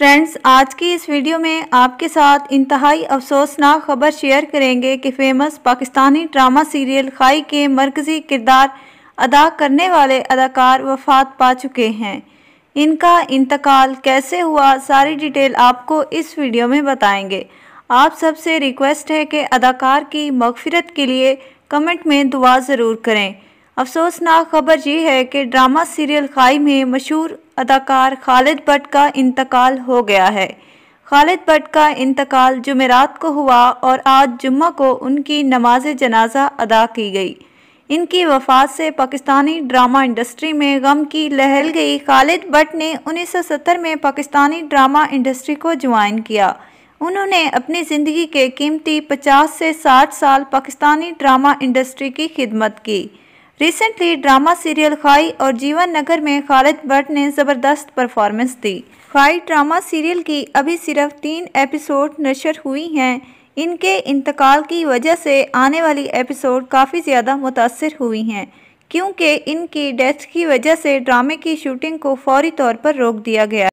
friends आज की इस वीडियो में आपके साथ इंतहाई अफसोसनाक खबर शेयर करेंगे कि फेमस पाकिस्तानी ड्रामा सीरियल खाई के मरकज़ी किरदार अदा करने वाले अदाकार वफात पा चुके हैं इनका इंतकाल कैसे हुआ सारी डिटेल आपको इस वीडियो में बताएंगे आप सबसे रिक्वेस्ट है कि अदाकार की मगफरत के लिए कमेंट में दुआ ज़रूर करें अफसोसनाक खबर ये है कि ड्रामा सीरियल खाई में मशहूर अदाकार खालिद भट्ट का इंतकाल हो गया है खालिद भट्ट का इंतकाल जुमेरात को हुआ और आज जुम्मा को उनकी नमाज जनाजा अदा की गई इनकी वफात से पाकिस्तानी ड्रामा इंडस्ट्री में गम की लहल गई खालिद भट्ट ने 1970 में पाकिस्तानी ड्रामा इंडस्ट्री को ज्वाइन किया उन्होंने अपनी ज़िंदगी के कीमती 50 से 60 साल पाकिस्तानी ड्रामा इंडस्ट्री की खिदमत की रिसेंटली ड्रामा सीरियल खाई और जीवन नगर में खालिद भट्ट ने ज़बरदस्त परफॉर्मेंस दी खाई ड्रामा सीरियल की अभी सिर्फ तीन एपिसोड नशर हुई हैं इनके इंतकाल की वजह से आने वाली एपिसोड काफ़ी ज़्यादा मुतासर हुई हैं क्योंकि इनकी डेथ की वजह से ड्रामे की शूटिंग को फौरी तौर पर रोक दिया गया